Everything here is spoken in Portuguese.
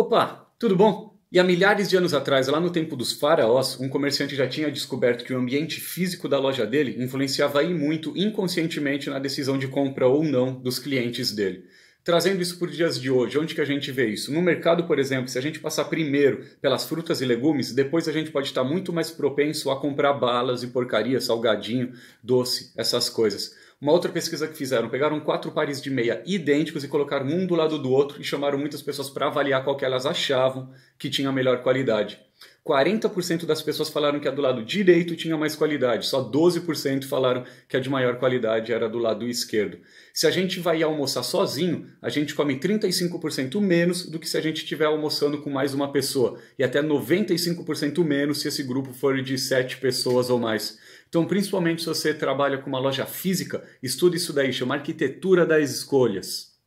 Opa, tudo bom? E há milhares de anos atrás, lá no tempo dos faraós, um comerciante já tinha descoberto que o ambiente físico da loja dele influenciava e muito inconscientemente na decisão de compra ou não dos clientes dele. Trazendo isso para os dias de hoje, onde que a gente vê isso? No mercado, por exemplo, se a gente passar primeiro pelas frutas e legumes, depois a gente pode estar muito mais propenso a comprar balas e porcaria, salgadinho, doce, essas coisas. Uma outra pesquisa que fizeram, pegaram quatro pares de meia idênticos e colocaram um do lado do outro e chamaram muitas pessoas para avaliar qual que elas achavam que tinha a melhor qualidade. 40% das pessoas falaram que a do lado direito tinha mais qualidade, só 12% falaram que a de maior qualidade era do lado esquerdo. Se a gente vai almoçar sozinho, a gente come 35% menos do que se a gente estiver almoçando com mais uma pessoa, e até 95% menos se esse grupo for de 7 pessoas ou mais. Então, principalmente se você trabalha com uma loja física, estude isso daí, chama arquitetura das escolhas.